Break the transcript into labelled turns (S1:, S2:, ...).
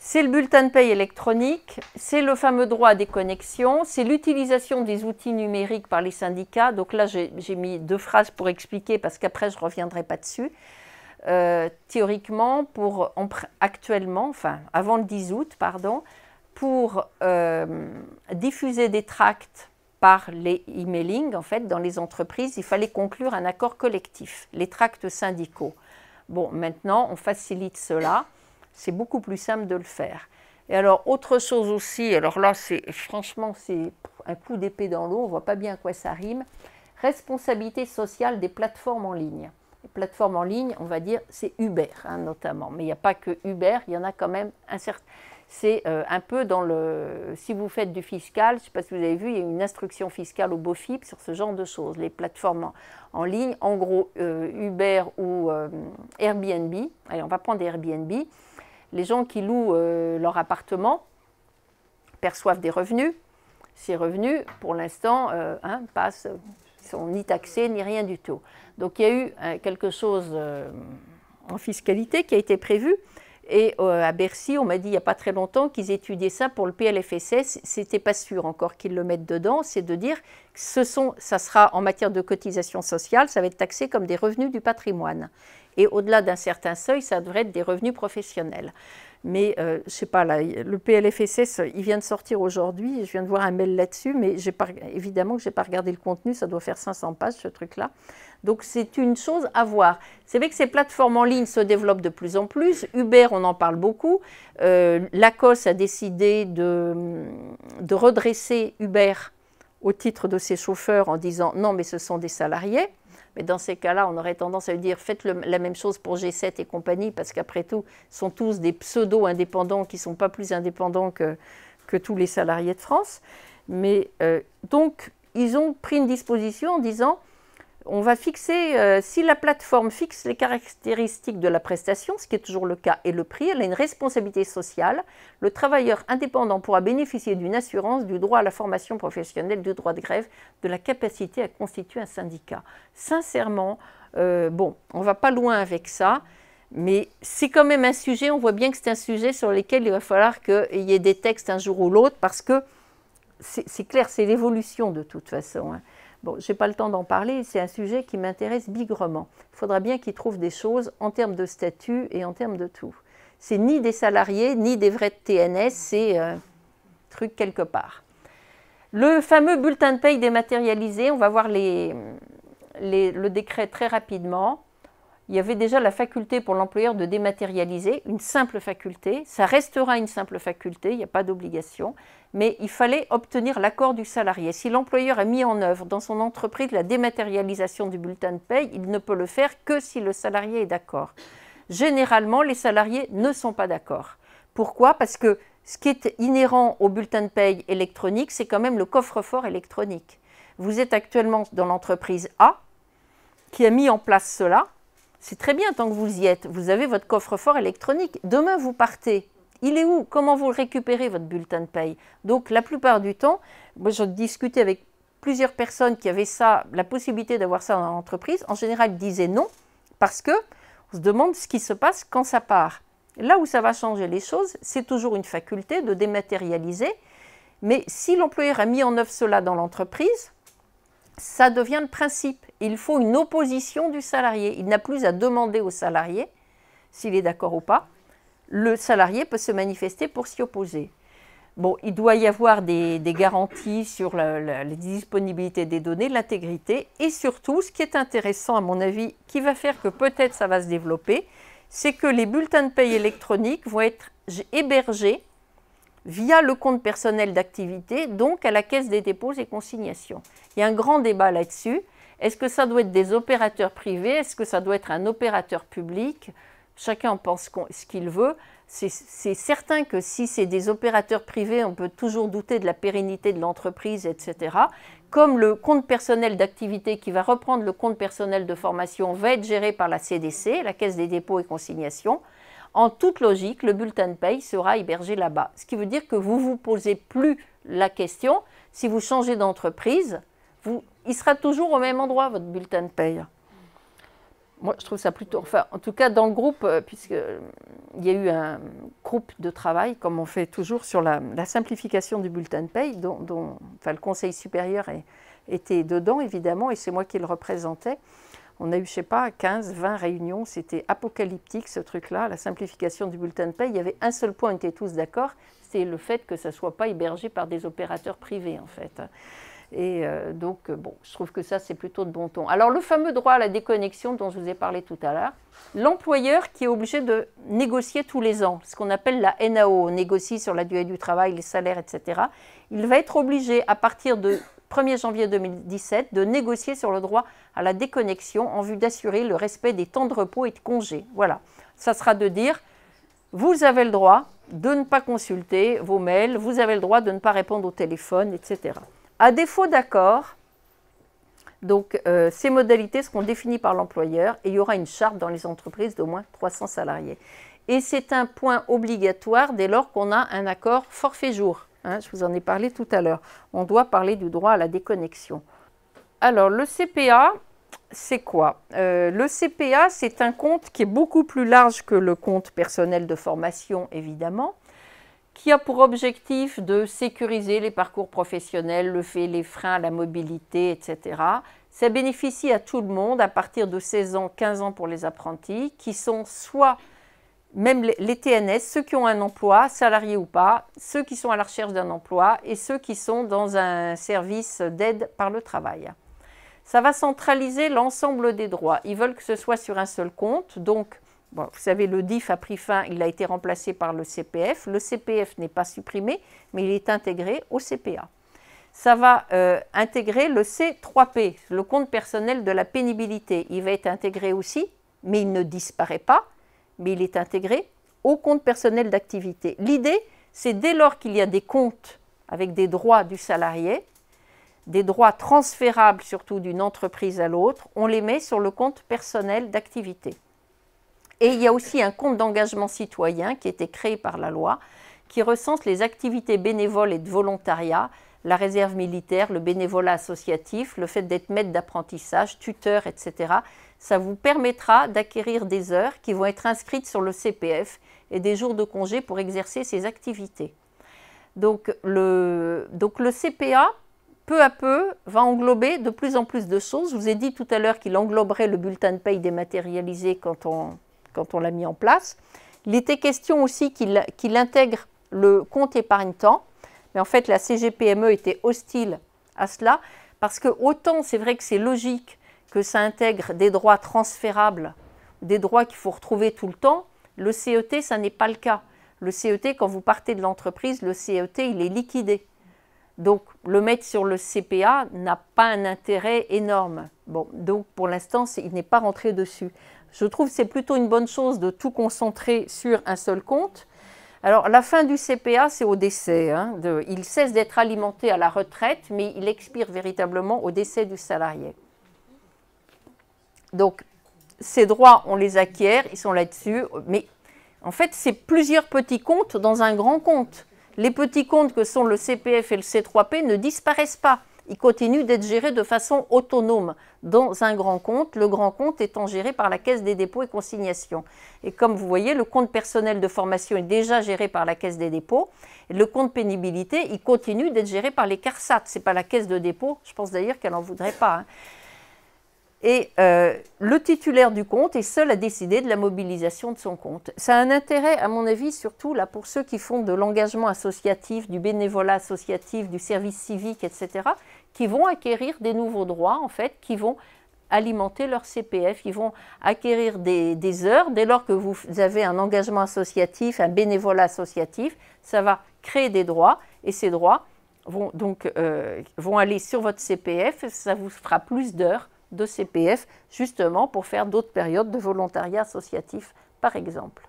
S1: C'est le bulletin de paye électronique, c'est le fameux droit à des connexions, c'est l'utilisation des outils numériques par les syndicats. Donc là, j'ai mis deux phrases pour expliquer parce qu'après, je ne reviendrai pas dessus. Euh, théoriquement, pour, actuellement, enfin avant le 10 août, pardon, pour euh, diffuser des tracts par les emailing, en fait, dans les entreprises, il fallait conclure un accord collectif, les tracts syndicaux. Bon, maintenant, on facilite cela. C'est beaucoup plus simple de le faire. Et alors, autre chose aussi, alors là, c'est franchement, c'est un coup d'épée dans l'eau, on ne voit pas bien à quoi ça rime. Responsabilité sociale des plateformes en ligne. Les plateformes en ligne, on va dire, c'est Uber hein, notamment. Mais il n'y a pas que Uber, il y en a quand même un certain c'est euh, un peu dans le... Si vous faites du fiscal, je ne sais pas si vous avez vu, il y a une instruction fiscale au BOFIP sur ce genre de choses, les plateformes en, ligne, en gros euh, Uber ou euh, Airbnb. Allez, on va prendre Airbnb. Les gens qui louent leur appartement perçoivent des revenus. Ces revenus, pour l'instant, hein, passent, sont ni taxés ni rien du tout. Donc il y a eu quelque chose en fiscalité qui a été prévu et euh, à Bercy, on m'a dit il n'y a pas très longtemps qu'ils étudiaient ça pour le PLFSS. C'était pas sûr encore qu'ils le mettent dedans. C'est de dire que ce sont, ça sera en matière de cotisation sociale, ça va être taxé comme des revenus du patrimoine. Et au-delà d'un certain seuil, ça devrait être des revenus professionnels. Mais euh, je ne sais pas, là, le PLFSS, il vient de sortir aujourd'hui. Je viens de voir un mail là-dessus, mais évidemment que je n'ai pas regardé le contenu. Ça doit faire 500 pages, ce truc-là. Donc, c'est une chose à voir. C'est vrai que ces plateformes en ligne se développent de plus en plus. Uber, on en parle beaucoup. Euh, Lacoste a décidé de, de redresser Uber au titre de ses chauffeurs en disant non, mais ce sont des salariés. Mais dans ces cas-là, on aurait tendance à lui dire faites la même chose pour G7 et compagnie, parce qu'après tout, ce sont tous des pseudo-indépendants qui ne sont pas plus indépendants que, tous les salariés de France. Mais euh, donc, ils ont pris une disposition en disant on va fixer, euh, si la plateforme fixe les caractéristiques de la prestation, ce qui est toujours le cas, et le prix, elle a une responsabilité sociale. Le travailleur indépendant pourra bénéficier d'une assurance, du droit à la formation professionnelle, du droit de grève, de la capacité à constituer un syndicat. Sincèrement, euh, bon, on va pas loin avec ça. Mais c'est quand même un sujet, on voit bien que c'est un sujet sur lequel il va falloir qu'il y ait des textes un jour ou l'autre, parce que c'est clair, c'est l'évolution de toute façon. Hein. Bon, je n'ai pas le temps d'en parler, c'est un sujet qui m'intéresse bigrement. Il faudra bien qu'ils trouvent des choses en termes de statut et en termes de tout. C'est ni des salariés, ni des vrais TNS, c'est un euh, truc quelque part. Le fameux bulletin de paye dématérialisé, on va voir le décret très rapidement il y avait déjà la faculté pour l'employeur de dématérialiser, une simple faculté. Ça restera une simple faculté, il n'y a pas d'obligation, mais il fallait obtenir l'accord du salarié. Si l'employeur a mis en œuvre dans son entreprise la dématérialisation du bulletin de paye, il ne peut le faire que si le salarié est d'accord. Généralement, les salariés ne sont pas d'accord. Pourquoi Parce que ce qui est inhérent au bulletin de paye électronique, c'est quand même le coffre-fort électronique. Vous êtes actuellement dans l'entreprise A qui a mis en place cela c'est très bien tant que vous y êtes. Vous avez votre coffre-fort électronique. Demain, vous partez. Il est où Comment vous le récupérez, votre bulletin de paye Donc, la plupart du temps, moi, je discutais avec plusieurs personnes qui avaient ça, la possibilité d'avoir ça dans l'entreprise. En général, ils disaient non parce que on se demande ce qui se passe quand ça part. Là où ça va changer les choses, c'est toujours une faculté de dématérialiser. Mais si l'employeur a mis en œuvre cela dans l'entreprise, ça devient le principe. Il faut une opposition du salarié. Il n'a plus à demander au salarié s'il est d'accord ou pas. Le salarié peut se manifester pour s'y opposer. Bon, il doit y avoir des, garanties sur la, la, disponibilité des données, l'intégrité et surtout, ce qui est intéressant à mon avis, qui va faire que peut-être ça va se développer, c'est que les bulletins de paye électroniques vont être hébergés via le compte personnel d'activité, donc à la caisse des dépôts et consignations. Il y a un grand débat là-dessus. Est-ce que ça doit être des opérateurs privés Est-ce que ça doit être un opérateur public Chacun en pense ce qu'il veut. C'est certain que si c'est des opérateurs privés, on peut toujours douter de la pérennité de l'entreprise, etc. Comme le compte personnel d'activité qui va reprendre le compte personnel de formation va être géré par la CDC, la Caisse des dépôts et consignations, en toute logique, le bulletin de paye sera hébergé là-bas. Ce qui veut dire que vous ne vous posez plus la question, si vous changez d'entreprise, il sera toujours au même endroit, votre bulletin de paye. Moi, je trouve ça plutôt... Enfin, en tout cas, dans le groupe, euh, puisqu'il euh, y a eu un groupe de travail, comme on fait toujours, sur la, simplification du bulletin de paye, dont, le Conseil supérieur était dedans, évidemment, et c'est moi qui le représentais. On a eu, je sais pas, 15, 20 réunions. C'était apocalyptique, ce truc-là, la simplification du bulletin de paie. Il y avait un seul point, on était tous d'accord, c'est le fait que ça ne soit pas hébergé par des opérateurs privés, en fait. Et euh, donc, euh, bon, je trouve que ça, c'est plutôt de bon ton. Alors, le fameux droit à la déconnexion dont je vous ai parlé tout à l'heure, l'employeur qui est obligé de négocier tous les ans, ce qu'on appelle la NAO, on négocie sur la durée du travail, les salaires, etc., il va être obligé, à partir de 1er janvier 2017 de négocier sur le droit à la déconnexion en vue d'assurer le respect des temps de repos et de congés. Voilà, ça sera de dire, vous avez le droit de ne pas consulter vos mails, vous avez le droit de ne pas répondre au téléphone, etc. À défaut d'accord, donc euh, ces modalités seront définies par l'employeur et il y aura une charte dans les entreprises d'au moins 300 salariés. Et c'est un point obligatoire dès lors qu'on a un accord forfait jour. Hein, je vous en ai parlé tout à l'heure. On doit parler du droit à la déconnexion. Alors, le CPA, c'est quoi euh, Le CPA, c'est un compte qui est beaucoup plus large que le compte personnel de formation, évidemment, qui a pour objectif de sécuriser les parcours professionnels, le fait les freins à la mobilité, etc. Ça bénéficie à tout le monde à partir de 16 ans, 15 ans pour les apprentis, qui sont soit même les TNS, ceux qui ont un emploi, salariés ou pas, ceux qui sont à la recherche d'un emploi et ceux qui sont dans un service d'aide par le travail. Ça va centraliser l'ensemble des droits. Ils veulent que ce soit sur un seul compte. Donc, vous savez, le DIF a pris fin, il a été remplacé par le CPF. Le CPF n'est pas supprimé, mais il est intégré au CPA. Ça va euh, intégrer le C3P, le compte personnel de la pénibilité. Il va être intégré aussi, mais il ne disparaît pas mais il est intégré au compte personnel d'activité. L'idée, c'est dès lors qu'il y a des comptes avec des droits du salarié, des droits transférables surtout d'une entreprise à l'autre, on les met sur le compte personnel d'activité. Et il y a aussi un compte d'engagement citoyen qui a été créé par la loi, qui recense les activités bénévoles et de volontariat, la réserve militaire, le bénévolat associatif, le fait d'être maître d'apprentissage, tuteur, etc. Ça vous permettra d'acquérir des heures qui vont être inscrites sur le CPF et des jours de congé pour exercer ces activités. Donc le, donc le CPA, peu à peu, va englober de plus en plus de choses. Je vous ai dit tout à l'heure qu'il engloberait le bulletin de paye dématérialisé quand on, quand on l'a mis en place. Il était question aussi qu'il qu'il intègre le compte épargne-temps, mais en fait la CGPME était hostile à cela, parce que autant c'est vrai que c'est logique que ça intègre des droits transférables, des droits qu'il faut retrouver tout le temps, le CET, ça n'est pas le cas. Le CET, quand vous partez de l'entreprise, le CET, il est liquidé. Donc, le mettre sur le CPA n'a pas un intérêt énorme. Bon, donc pour l'instant, il n'est pas rentré dessus. Je trouve que c'est plutôt une bonne chose de tout concentrer sur un seul compte. Alors, la fin du CPA, c'est au décès. Hein, il cesse d'être alimenté à la retraite, mais il expire véritablement au décès du salarié. Donc, ces droits, on les acquiert, ils sont là-dessus, mais en fait, c'est plusieurs petits comptes dans un grand compte. Les petits comptes que sont le CPF et le C3P ne disparaissent pas. Ils continuent d'être gérés de façon autonome dans un grand compte, le grand compte étant géré par la Caisse des dépôts et consignations. Et comme vous voyez, le compte personnel de formation est déjà géré par la Caisse des dépôts. Le compte pénibilité, il continue d'être géré par les CARSAT. Ce n'est pas la Caisse de dépôt, je pense d'ailleurs qu'elle n'en voudrait pas. Hein. Et euh, le titulaire du compte est seul à décider de la mobilisation de son compte. Ça a un intérêt, à mon avis, surtout là, pour ceux qui font de l'engagement associatif, du bénévolat associatif, du service civique, etc., qui vont acquérir des nouveaux droits, en fait, qui vont alimenter leur CPF. qui vont acquérir des, heures. Dès lors que vous avez un engagement associatif, un bénévolat associatif, ça va créer des droits et ces droits vont donc euh, vont aller sur votre CPF. Ça vous fera plus d'heures de CPF, justement pour faire d'autres périodes de volontariat associatif, par exemple.